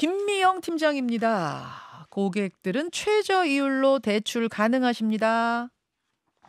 김미영 팀장입니다. 고객들은 최저 이율로 대출 가능하십니다.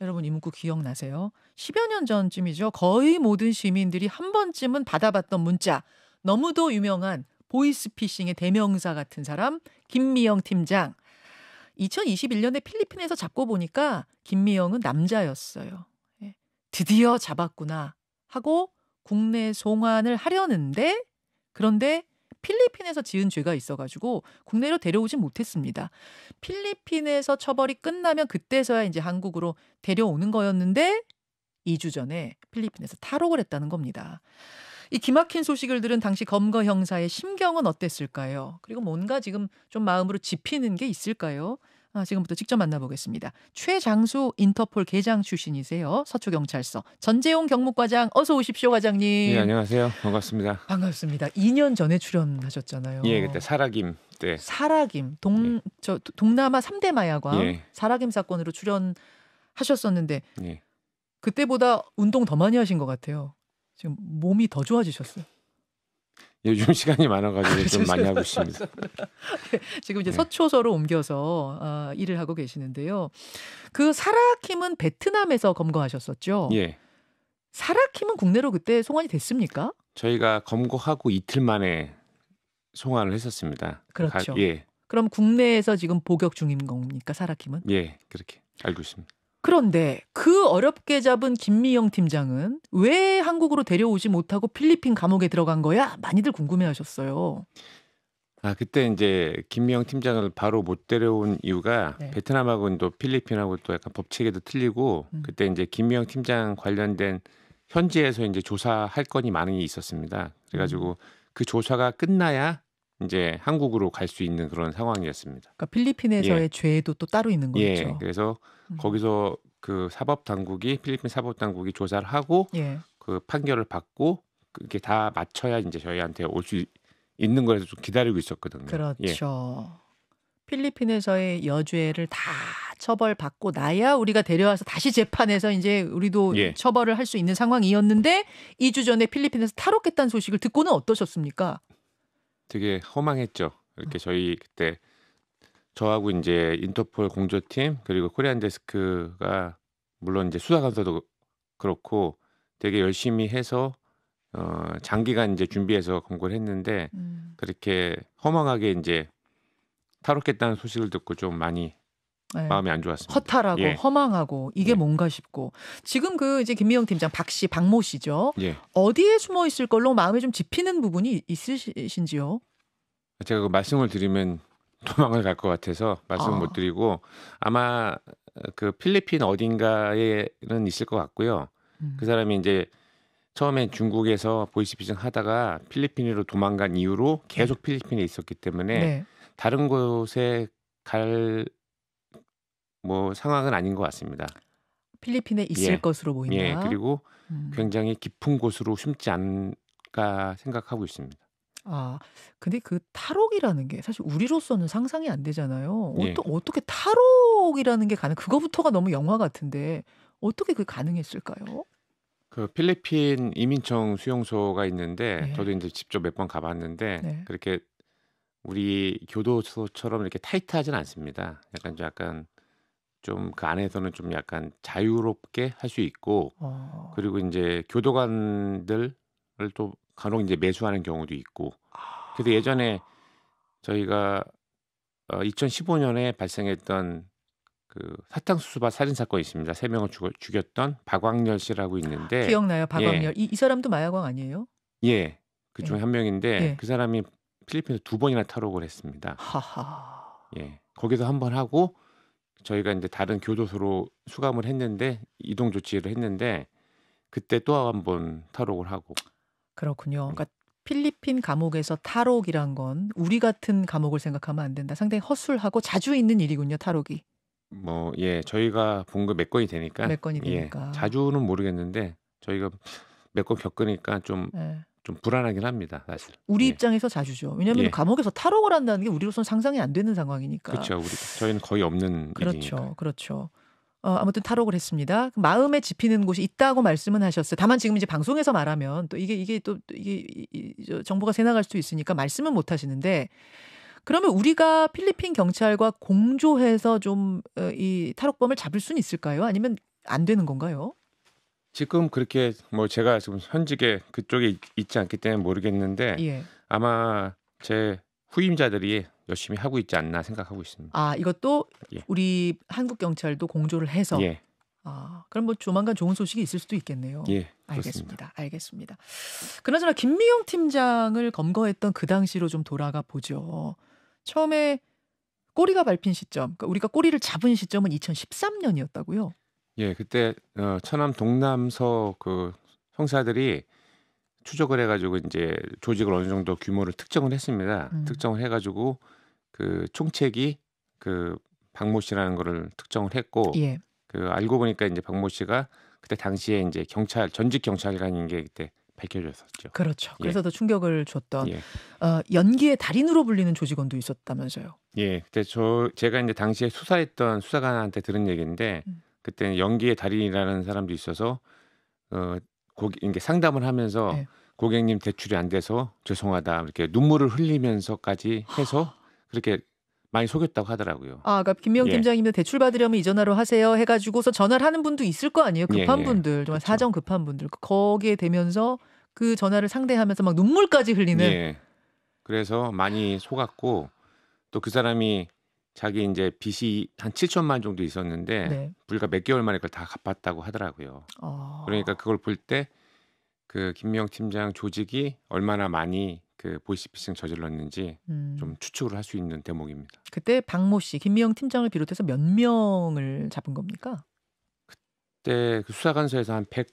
여러분 이 문구 기억나세요? 10여 년 전쯤이죠. 거의 모든 시민들이 한 번쯤은 받아봤던 문자. 너무도 유명한 보이스피싱의 대명사 같은 사람 김미영 팀장. 2021년에 필리핀에서 잡고 보니까 김미영은 남자였어요. 예. 드디어 잡았구나 하고 국내 송환을 하려는데 그런데 필리핀에서 지은 죄가 있어가지고 국내로 데려오지 못했습니다. 필리핀에서 처벌이 끝나면 그때서야 이제 한국으로 데려오는 거였는데 2주 전에 필리핀에서 탈옥을 했다는 겁니다. 이 기막힌 소식을 들은 당시 검거 형사의 심경은 어땠을까요? 그리고 뭔가 지금 좀 마음으로 짚히는 게 있을까요? 아, 지금부터 직접 만나보겠습니다. 최장수 인터폴 계장 출신이세요. 서초경찰서 전재용 경무과장 어서 오십시오, 과장님. 예, 안녕하세요. 반갑습니다. 반갑습니다. 2년 전에 출연하셨잖아요. 예, 그때 사라김 때. 사라김 동저 예. 동남아 3대 마약왕 예. 사라김 사건으로 출연하셨었는데 예. 그때보다 운동 더 많이 하신 것 같아요. 지금 몸이 더 좋아지셨어요. 요즘 시간이 많아가지고 아, 좀 많이 하고 있습니다. 지금 이제 네. 서초서로 옮겨서 어, 일을 하고 계시는데요. 그 사라킴은 베트남에서 검거하셨었죠. 예. 사라킴은 국내로 그때 송환이 됐습니까? 저희가 검거하고 이틀 만에 송환을 했었습니다. 그렇죠. 가, 아, 예. 그럼 국내에서 지금 복역 중인 겁니까 사라킴은? 예, 그렇게 알고 있습니다. 그런데 그 어렵게 잡은 김미영 팀장은 왜 한국으로 데려오지 못하고 필리핀 감옥에 들어간 거야? 많이들 궁금해 하셨어요. 아, 그때 이제 김미영 팀장을 바로 못 데려온 이유가 네. 베트남하고 또 필리핀하고 또 약간 법칙에도 틀리고 음. 그때 이제 김미영 팀장 관련된 현지에서 이제 조사할 건이 많이 있었습니다. 그래가지고 음. 그 조사가 끝나야 이제 한국으로 갈 수 있는 그런 상황이었습니다. 그러니까 필리핀에서의 예. 죄도 또 따로 있는 거죠. 예. 그래서 음. 거기서 그 사법 당국이 필리핀 사법 당국이 조사를 하고 예. 그 판결을 받고 그게 다 맞춰야 이제 저희한테 올 수 있는 거라서 좀 기다리고 있었거든요. 예. 그렇죠. 예. 필리핀에서의 여죄를 다 처벌받고 나야 우리가 데려와서 다시 재판해서 이제 우리도 예. 처벌을 할 수 있는 상황이었는데 2주 전에 필리핀에서 탈옥했다는 소식을 듣고는 어떠셨습니까? 되게 허망했죠. 이렇게 음. 저희 그때 저하고 이제 인터폴 공조팀 그리고 코리안 데스크가 물론 이제 수사 감사도 그렇고 되게 열심히 해서 어 장기간 이제 준비해서 공고를 했는데 음. 그렇게 허망하게 이제 탈옥했다는 소식을 듣고 좀 많이 네. 마음이 안 좋았습니다. 허탈하고 예. 허망하고 이게 예. 뭔가 싶고 지금 그 이제 김미영 팀장 박씨 박모 씨죠. 예. 어디에 숨어 있을 걸로 마음에 좀 짚히는 부분이 있으신지요? 제가 그 말씀을 드리면 도망을 갈 것 같아서 말씀 아. 못 드리고 아마 그 필리핀 어딘가에는 있을 것 같고요. 음. 그 사람이 이제 처음엔 중국에서 보이스피싱 하다가 필리핀으로 도망간 이후로 네. 계속 필리핀에 있었기 때문에 네. 다른 곳에 갈뭐 상황은 아닌 것 같습니다. 필리핀에 예. 있을 예. 것으로 보인다. 예, 그리고 음. 굉장히 깊은 곳으로 숨지 않을까 생각하고 있습니다. 아, 근데 그 탈옥이라는 게 사실 우리로서는 상상이 안 되잖아요. 예. 어떠, 어떻게 탈옥이라는 게 가능? 그거부터가 너무 영화 같은데 어떻게 그 가능했을까요? 그 필리핀 이민청 수용소가 있는데 예. 저도 이제 직접 몇 번 가봤는데 네. 그렇게 우리 교도소처럼 이렇게 타이트하진 않습니다. 약간 좀 약간 좀그 안에서는 좀 약간 자유롭게 할 수 있고 어. 그리고 이제 교도관들을 또 간혹 이제 매수하는 경우도 있고 아. 그래서 예전에 저희가 어, 2015년에 발생했던 그 사탕수수밭 살인 사건이 있습니다. 세 명을 죽어, 죽였던 박광열 씨라고 있는데 기억나요, 박광열. 예. 이, 이 사람도 마약왕 아니에요? 예, 그중에 예. 명인데 예. 그 사람이 필리핀에서 두 번이나 탈옥을 했습니다. 하하. 예, 거기서 한 번 하고 저희가 인제 다른 교도소로 수감을 했는데 이동 조치를 했는데 그때 또 한 번 탈옥을 하고. 그렇군요. 음. 그러니까 필리핀 감옥에서 탈옥이란 건 우리 같은 감옥을 생각하면 안 된다. 상당히 허술하고 자주 있는 일이군요, 탈옥이. 뭐 예, 저희가 본 거 몇 건이 되니까. 몇 건이 예, 되니까. 예, 자주는 모르겠는데 저희가 몇 건 겪으니까 좀 예. 좀 불안하긴 합니다, 사실. 우리 예. 입장에서 자주죠. 왜냐하면 예. 감옥에서 탈옥을 한다는 게 우리로서는 상상이 안 되는 상황이니까. 그렇죠. 우리 저희는 거의 없는 그렇죠, 일이니까. 그렇죠. 어, 아무튼 탈옥을 했습니다. 그 마음에 집히는 곳이 있다고 말씀은 하셨어요. 다만 지금 이제 방송에서 말하면 또 이게 이게 또 이게 이, 이, 정보가 새나갈 수도 있으니까 말씀은 못 하시는데 그러면 우리가 필리핀 경찰과 공조해서 좀이 어, 탈옥범을 잡을 수는 있을까요? 아니면 안 되는 건가요? 지금 그렇게 뭐 제가 지금 현직에 그쪽에 있지 않기 때문에 모르겠는데 예. 아마 제 후임자들이 열심히 하고 있지 않나 생각하고 있습니다. 아 이것도 예. 우리 한국 경찰도 공조를 해서. 예. 아 그럼 뭐 조만간 좋은 소식이 있을 수도 있겠네요. 예, 그렇습니다. 알겠습니다. 알겠습니다. 그나저나 김미영 팀장을 검거했던 그 당시로 좀 돌아가 보죠. 처음에 꼬리가 밟힌 시점, 그러니까 우리가 꼬리를 잡은 시점은 2013년이었다고요. 예 그때 어 천안 동남서 그 형사들이 추적을 해 가지고 인제 조직을 어느 정도 규모를 특정을 했습니다. 음. 특정을 해 가지고 그 총책이 그 박모 씨라는 거를 특정을 했고 예. 그 알고 보니까 인제 박모 씨가 그때 당시에 인제 경찰 전직 경찰관인 게 그때 밝혀졌었죠. 그렇죠. 예. 그래서 더 충격을 줬던 예. 어 연기의 달인으로 불리는 조직원도 있었다면서요. 예. 그때 저 제가 인제 당시에 수사했던 수사관한테 들은 얘기인데 음. 그때 는 연기의 달인이라는 사람도 있어서 어고기 이게 상담을 하면서 네. 고객님 대출이 안 돼서 죄송하다 이렇게 눈물을 흘리면서까지 해서 그렇게 많이 속였다고 하더라고요. 아, 그러니까 김명 예. 팀장님도 대출 받으려면 이 전화로 하세요 해가지고서 전화를 하는 분도 있을 거 아니에요. 예, 급한 예, 예. 분들, 정말 그렇 사정 급한 분들 그, 거기에 대면서 그 전화를 상대하면서 막 눈물까지 흘리는. 예. 그래서 많이 속았고 또 그 사람이 자기 이제 빚이 한 7천만 정도 있었는데 네. 불과 몇 개월 만에 그걸 다 갚았다고 하더라고요. 어... 그러니까 그걸 볼 때 그 김명 팀장 조직이 얼마나 많이 그 보이스피싱 저질렀는지 음... 좀 추측을 할 수 있는 대목입니다. 그때 박모 씨, 김명 팀장을 비롯해서 몇 명을 잡은 겁니까? 그때 그 수사관서에서 한 100,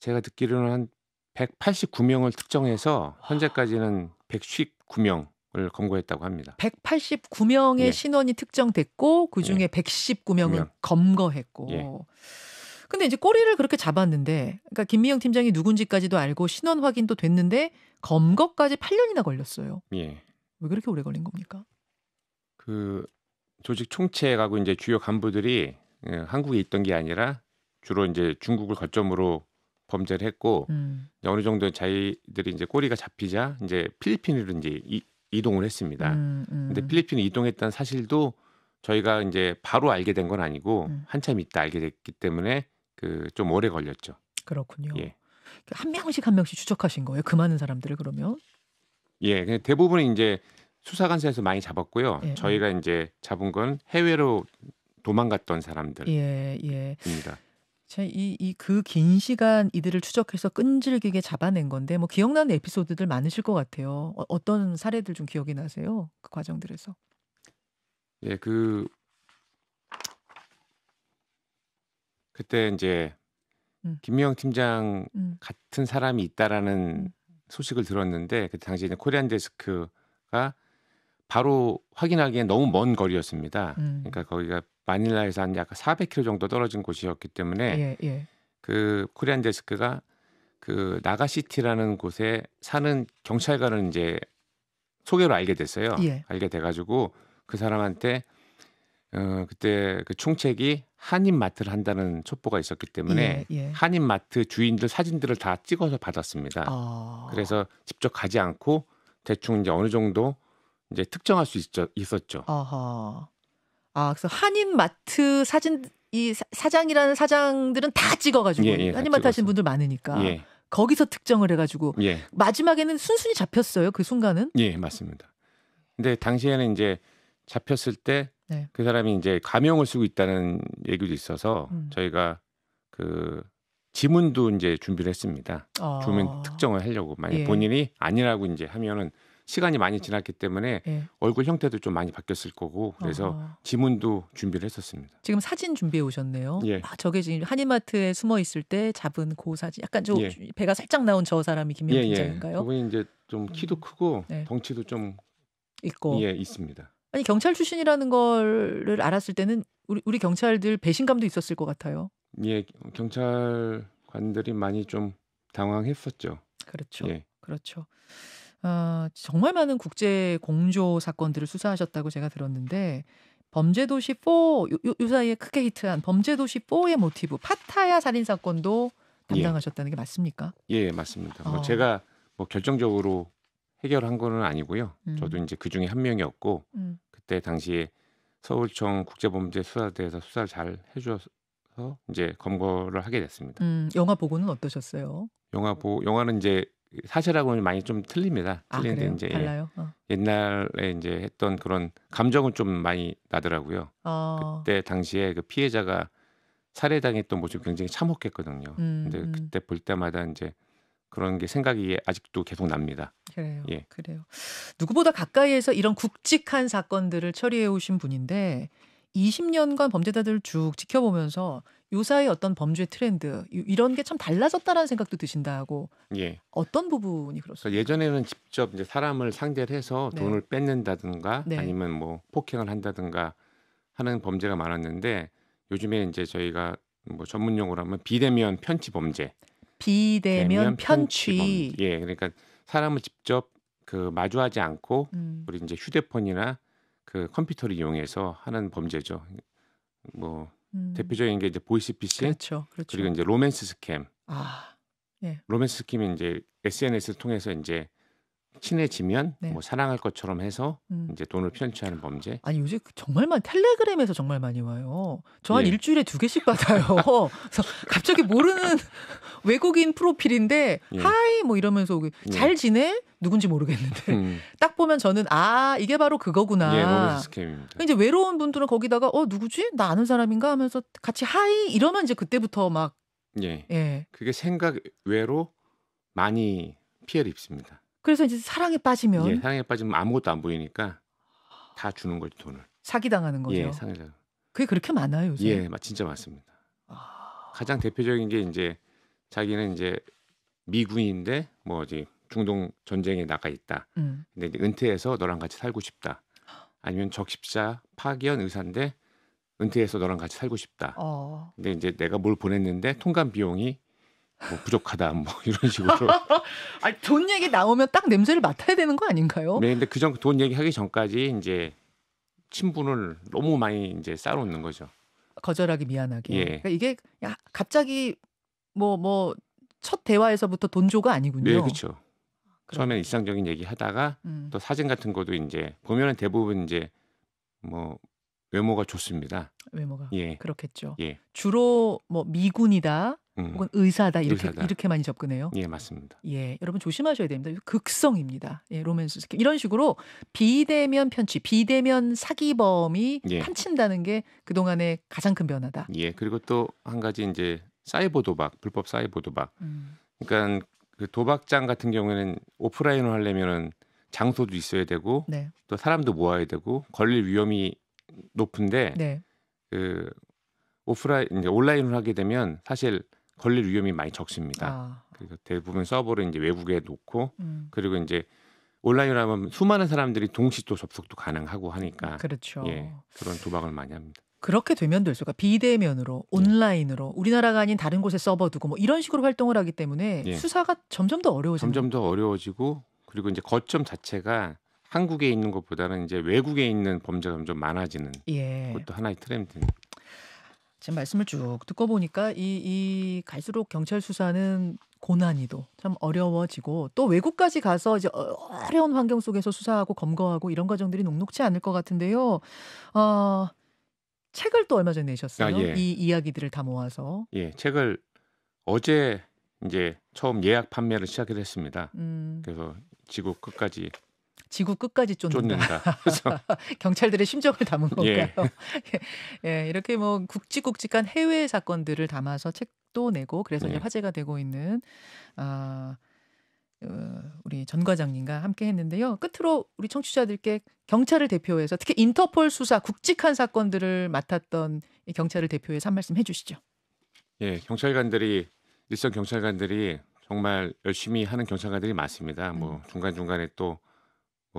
제가 듣기로는 한 189명을 특정해서 현재까지는 119명 을 검거했다고 합니다. 189명의 예. 신원이 특정됐고 그 중에 예. 119명은 9명. 검거했고. 예. 근데 이제 꼬리를 그렇게 잡았는데, 그러니까 김미영 팀장이 누군지까지도 알고 신원 확인도 됐는데 검거까지 8년이나 걸렸어요. 예. 왜 그렇게 오래 걸린 겁니까? 그 조직 총책하고 이제 주요 간부들이 예, 한국에 있던 게 아니라 주로 이제 중국을 거점으로 범죄를 했고 음. 어느 정도 자기들이 이제 꼬리가 잡히자 이제 필리핀으로 이제 이, 이동을 했습니다. 음, 음. 근데 필리핀에 이동했다는 사실도 저희가 이제 바로 알게 된 건 아니고 음. 한참 있다 알게 됐기 때문에 그좀 오래 걸렸죠. 그렇군요. 예. 한 명씩 한 명씩 추적하신 거예요. 그 많은 사람들을 그러면? 예, 대부분은 이제 수사관서에서 많이 잡았고요. 예, 예. 저희가 이제 잡은 건 해외로 도망갔던 사람들입니다. 예, 예. 이이그긴 시간 이들을 추적해서 끈질기게 잡아낸 건데 뭐 기억나는 에피소드들 많으실 것 같아요. 어, 떤 사례들 좀 기억이 나세요? 그 과정들에서. 예, 그 그때 이제 음. 김미영 팀장 음. 같은 사람이 있다라는 음. 소식을 들었는데 그 당시 이 코리안 데스크가 바로 확인하기엔 너무 먼 거리였습니다. 음. 그러니까 거기가 마닐라에서 한약 400km 정도 떨어진 곳이었기 때문에 예, 예. 그 코리안 데스크가 그 나가시티라는 곳에 사는 경찰관을 이제 소개로 알게 됐어요. 예. 알게 돼가지고 그 사람한테 어, 그때 그 총책이 한인마트를 한다는 촛보가 있었기 때문에 예, 예. 한인마트 주인들 사진들을 다 찍어서 받았습니다. 어... 그래서 직접 가지 않고 대충 이제 어느 정도 이제 특정할 수 있었죠. 있었죠. 어허... 아, 그래서 한인 마트 사진 이 사장이라는 사장들은 다 찍어가지고 예, 예, 한인 마트 하시는 분들 많으니까 예. 거기서 특정을 해가지고 예. 마지막에는 순순히 잡혔어요 그 순간은. 예, 맞습니다. 근데 당시에는 이제 잡혔을 때그 네. 그 사람이 이제 가명을 쓰고 있다는 얘기도 있어서 음. 저희가 그 지문도 이제 준비를 했습니다. 아. 주문 특정을 하려고 만약 예. 본인이 아니라고 이제 하면은 시간이 많이 지났기 때문에 네. 얼굴 형태도 좀 많이 바뀌었을 거고 그래서 아 지문도 준비를 했었습니다. 지금 사진 준비해 오셨네요. 예. 아, 저게 지금 한인마트에 숨어 있을 때 잡은 고그 사진. 약간 저 예. 배가 살짝 나온 저 사람이 김현빈장인가요? 예, 예. 그분이 이제 좀 음. 키도 크고 네. 덩치도 좀 있고 예 있습니다. 아니 경찰 출신이라는 걸 알았을 때는 우리 우리 경찰들 배신감도 있었을 것 같아요. 예, 경찰관들이 많이 좀 당황했었죠. 그렇죠. 예. 그렇죠. 어, 정말 많은 국제 공조 사건들을 수사하셨다고 제가 들었는데 범죄도시 4, 요, 요, 사이에 크게 히트한 범죄도시 4의 모티브 파타야 살인 사건도 예. 담당하셨다는 예. 게 맞습니까? 예, 맞습니다. 뭐 어. 뭐 제가 뭐 결정적으로 해결한 거는 아니고요. 음. 저도 이제 그 중에 한 명이었고 음. 그때 당시에 서울청 국제범죄수사대에서 수사를 잘 해줘서 이제 검거를 하게 됐습니다. 음, 영화 보고는 어떠셨어요? 영화 보 영화는 이제 사실하고는 많이 좀 틀립니다. 틀린데 아, 이제 예. 달라요? 어. 옛날에 이제 했던 그런 감정은 좀 많이 나더라고요. 어. 그때 당시에 그 피해자가 살해당했던 모습 굉장히 참혹했거든요. 음, 근데 음. 그때 볼 때마다 이제 그런 게 생각이 아직도 계속 납니다. 그래요. 예. 그래요. 누구보다 가까이에서 이런 굵직한 사건들을 처리해 오신 분인데 20년간 범죄자들을 쭉 지켜보면서 요사의 어떤 범죄 트렌드 이런 게 참 달라졌다라는 생각도 드신다고. 예. 어떤 부분이 그렇습니까? 예전에는 직접 이제 사람을 상대를 해서 네. 돈을 뺏는다든가 네. 아니면 뭐 폭행을 한다든가 하는 범죄가 많았는데 요즘에 이제 저희가 뭐 전문 용어로 하면 비대면 편취 범죄. 비대면, 대면 편취. 편취 범죄. 예. 그러니까 사람을 직접 그 마주하지 않고 음. 우리 이제 휴대폰이나 그 컴퓨터를 이용해서 하는 범죄죠. 뭐 음. 대표적인 게 이제 보이스피싱 그렇죠, 그렇죠. 그리고 이제 로맨스 스캠. 아, 예. 로맨스 스캠이 이제 SNS를 통해서 이제 친해지면 네. 뭐 사랑할 것처럼 해서 음. 이제 돈을 편취하는 범죄. 아니 요새 그 정말 많 텔레그램에서 정말 많이 와요. 저한 예. 일주일에 두 개씩 받아요. 그래서 갑자기 모르는 외국인 프로필인데 예. 하이 뭐 이러면서 오잘 그 예. 지내? 누군지 모르겠는데 음. 딱 보면 저는 아 이게 바로 그거구나. 예, 로 스캠입니다. 이제 외로운 분들은 거기다가 어 누구지? 나 아는 사람인가 하면서 같이 하이 이러면 이제 그때부터 막 예. 예. 그게 생각 외로 많이 피해를 입습니다. 그래서 이제 사랑에 빠지면 예, 사랑에 빠지면 아무것도 안 보이니까 다 주는 거죠 돈을. 사기 당하는 거죠. 예, 사기 당. 그게 그렇게 많아요 요새. 예, 진짜 많습니다. 아... 가장 대표적인 게 이제 자기는 이제 미군인데 뭐이 중동 전쟁에 나가 있다. 음. 근데 이제 은퇴해서 너랑 같이 살고 싶다. 아니면 적십자 파견 의사인데 은퇴해서 너랑 같이 살고 싶다. 어. 근데 이제 내가 뭘 보냈는데 통관 비용이 뭐 부족하다 뭐 이런 식으로. 아니, 돈 얘기 나오면 딱 냄새를 맡아야 되는 거 아닌가요? 네, 근데 그전 그 돈 얘기하기 전까지 이제 친분을 너무 많이 이제 쌓아놓는 거죠. 거절하기 미안하게. 예. 그러니까 이게 야, 갑자기 뭐 뭐 첫 대화에서부터 돈조가 아니군요. 네, 그렇죠. 처음에 일상적인 얘기 하다가 음. 또 사진 같은 것도 이제 보면은 대부분 이제 뭐 외모가 좋습니다. 외모가 예. 그렇겠죠. 예. 주로 뭐 미군이다 음. 혹은 의사다 이렇게 의사다. 이렇게 많이 접근해요. 예, 맞습니다. 예, 여러분 조심하셔야 됩니다. 극성입니다. 예, 로맨스 스킬 이런 식으로 비대면 편취, 비대면 사기범이 예. 판친다는 게 그동안의 가장 큰 변화다. 예, 그리고 또 한 가지 이제 사이버 도박, 불법 사이버 도박. 음. 그러니까 그 도박장 같은 경우에는 오프라인을로 하려면은 장소도 있어야 되고 네. 또 사람도 모아야 되고 걸릴 위험이 높은데 네. 그 오프라인 이제 온라인으로 하게 되면 사실 걸릴 위험이 많이 적습니다. 아. 그래서 대부분 서버를 이제 외국에 놓고 음. 그리고 이제 온라인으로 하면 수많은 사람들이 동시 또 접속도 가능하고 하니까 그렇죠. 예, 그런 도박을 많이 합니다. 그렇게 되면 될수가 비대면으로 예. 온라인으로 우리나라가 아닌 다른 곳에 서버 두고 뭐 이런 식으로 활동을 하기 때문에 예. 수사가 점점 더 어려워지고 점점 더 어려워지고 그리고 이제 거점 자체가 한국에 있는 것보다는 이제 외국에 있는 범죄가 좀 많아지는 예. 것도 하나의 트렌드입니다. 지금 말씀을 쭉 듣고 보니까 이, 이 갈수록 경찰 수사는 고난이도 참 어려워지고 또 외국까지 가서 이제 어, 어려운 환경 속에서 수사하고 검거하고 이런 과정들이 녹록치 않을 것 같은데요. 어, 책을 또 얼마 전에 내셨어요. 아, 예. 이 이야기들을 다 모아서. 예, 책을 어제 이제 처음 예약 판매를 시작을 했습니다. 음. 그래서 지구 끝까지 지구 끝까지 쫓는다. 쫓는다. 경찰들의 심정을 담은 예. 건가요? 예. 예, 이렇게 뭐 굵직굵직한 해외 사건들을 담아서 책도 내고 그래서 예. 이제 네. 화제가 되고 있는 아 어, 우리 전 과장님과 함께 했는데요. 끝으로 우리 청취자들께 경찰을 대표해서 특히 인터폴 수사 굵직한 사건들을 맡았던 이 경찰을 대표해서 한 말씀 해주시죠. 예, 경찰관들이 일선 경찰관들이 정말 열심히 하는 경찰관들이 많습니다. 뭐 음. 중간 중간에 또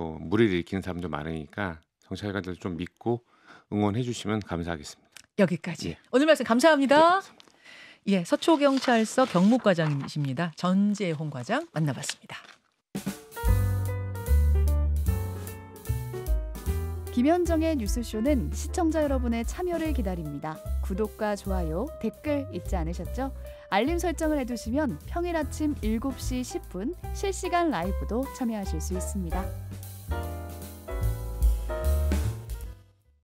또 어, 물을 일으키는 사람도 많으니까 경찰관들좀 믿고 응원해 주시면 감사하겠습니다. 여기까지. 예. 오늘 말씀 감사합니다. 네, 예, 예 서초경찰서 경무과장이십니다. 전재홍 과장 만나봤습니다. 김현정의 뉴스쇼는 시청자 여러분의 참여를 기다립니다. 구독과 좋아요, 댓글 잊지 않으셨죠? 알림 설정을 해두시면 평일 아침 7시 10분 실시간 라이브도 참여하실 수 있습니다.